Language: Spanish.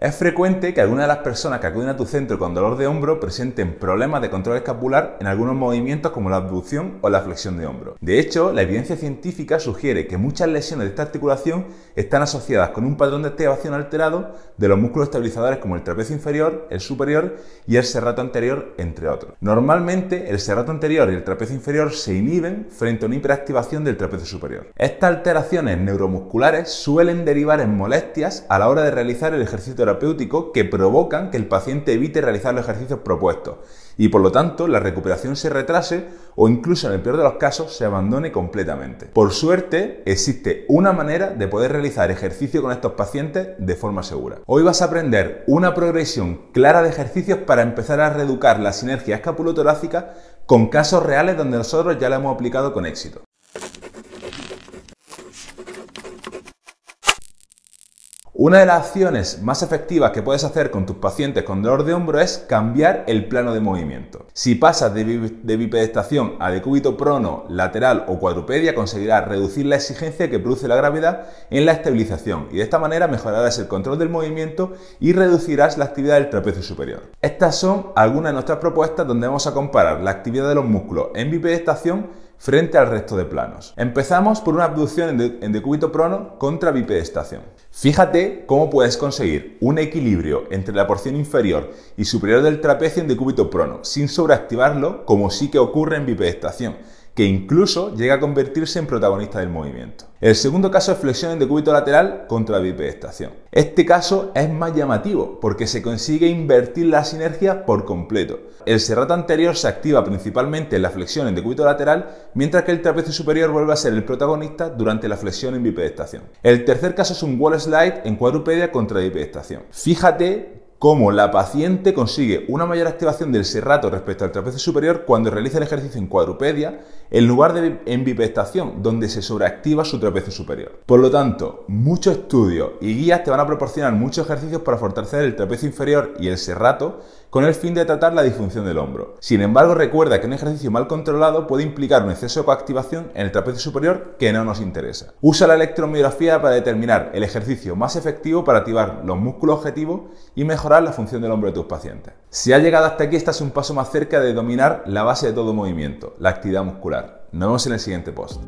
Es frecuente que algunas de las personas que acuden a tu centro con dolor de hombro presenten problemas de control escapular en algunos movimientos como la abducción o la flexión de hombro. De hecho, la evidencia científica sugiere que muchas lesiones de esta articulación están asociadas con un patrón de activación alterado de los músculos estabilizadores como el trapecio inferior, el superior y el serrato anterior, entre otros. Normalmente, el serrato anterior y el trapecio inferior se inhiben frente a una hiperactivación del trapecio superior. Estas alteraciones neuromusculares suelen derivar en molestias a la hora de realizar el ejercicio de que provocan que el paciente evite realizar los ejercicios propuestos y por lo tanto la recuperación se retrase o incluso en el peor de los casos se abandone completamente. Por suerte existe una manera de poder realizar ejercicio con estos pacientes de forma segura. Hoy vas a aprender una progresión clara de ejercicios para empezar a reeducar la sinergia escapulotorácica con casos reales donde nosotros ya la hemos aplicado con éxito. Una de las acciones más efectivas que puedes hacer con tus pacientes con dolor de hombro es cambiar el plano de movimiento. Si pasas de, bipedestación a decúbito prono, lateral o cuadrupedia, conseguirás reducir la exigencia que produce la gravedad en la estabilización y de esta manera mejorarás el control del movimiento y reducirás la actividad del trapecio superior. Estas son algunas de nuestras propuestas donde vamos a comparar la actividad de los músculos en bipedestación frente al resto de planos. Empezamos por una abducción en, decúbito prono contra bipedestación. Fíjate cómo puedes conseguir un equilibrio entre la porción inferior y superior del trapecio en decúbito prono sin sobreactivarlo como sí que ocurre en bipedestación que incluso llega a convertirse en protagonista del movimiento. El segundo caso es flexión en decúbito lateral contra bipedestación. Este caso es más llamativo porque se consigue invertir la sinergia por completo. El serrato anterior se activa principalmente en la flexión en decúbito lateral, mientras que el trapecio superior vuelve a ser el protagonista durante la flexión en bipedestación. El tercer caso es un wall slide en cuadrupedia contra bipedestación. Fíjate cómo la paciente consigue una mayor activación del serrato respecto al trapecio superior cuando realiza el ejercicio en cuadrupedia en lugar de en bipestación, donde se sobreactiva su trapecio superior. Por lo tanto, muchos estudios y guías te van a proporcionar muchos ejercicios para fortalecer el trapecio inferior y el serrato con el fin de tratar la disfunción del hombro. Sin embargo, recuerda que un ejercicio mal controlado puede implicar un exceso de coactivación en el trapecio superior que no nos interesa. Usa la electromiografía para determinar el ejercicio más efectivo para activar los músculos objetivos y mejorar la función del hombro de tus pacientes. Si has llegado hasta aquí, estás un paso más cerca de dominar la base de todo movimiento, la actividad muscular. Nos vemos en el siguiente post.